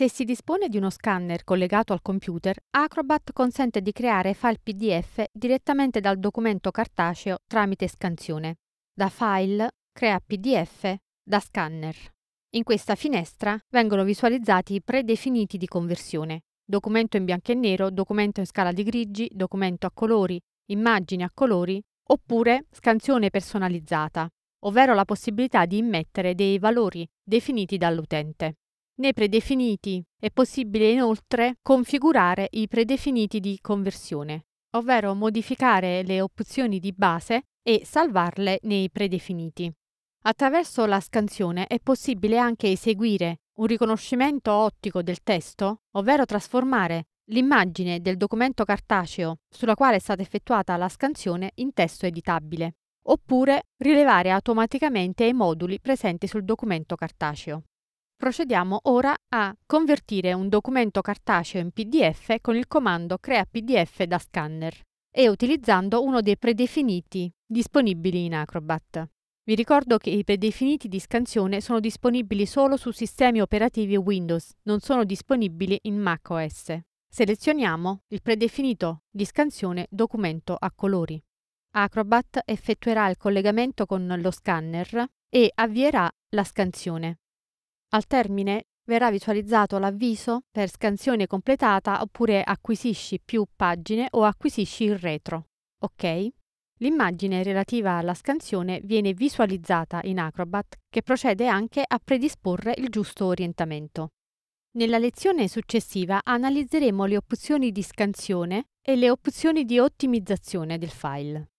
Se si dispone di uno scanner collegato al computer, Acrobat consente di creare file PDF direttamente dal documento cartaceo tramite scansione. Da file crea PDF da scanner. In questa finestra vengono visualizzati i predefiniti di conversione. Documento in bianco e nero, documento in scala di grigi, documento a colori, immagini a colori, oppure scansione personalizzata, ovvero la possibilità di immettere dei valori definiti dall'utente. Nei predefiniti è possibile inoltre configurare i predefiniti di conversione, ovvero modificare le opzioni di base e salvarle nei predefiniti. Attraverso la scansione è possibile anche eseguire un riconoscimento ottico del testo, ovvero trasformare l'immagine del documento cartaceo sulla quale è stata effettuata la scansione in testo editabile, oppure rilevare automaticamente i moduli presenti sul documento cartaceo. Procediamo ora a convertire un documento cartaceo in PDF con il comando Crea PDF da scanner e utilizzando uno dei predefiniti disponibili in Acrobat. Vi ricordo che i predefiniti di scansione sono disponibili solo su sistemi operativi Windows, non sono disponibili in macOS. Selezioniamo il predefinito di scansione documento a colori. Acrobat effettuerà il collegamento con lo scanner e avvierà la scansione. Al termine verrà visualizzato l'avviso per scansione completata oppure acquisisci più pagine o acquisisci il retro. Ok? L'immagine relativa alla scansione viene visualizzata in Acrobat che procede anche a predisporre il giusto orientamento. Nella lezione successiva analizzeremo le opzioni di scansione e le opzioni di ottimizzazione del file.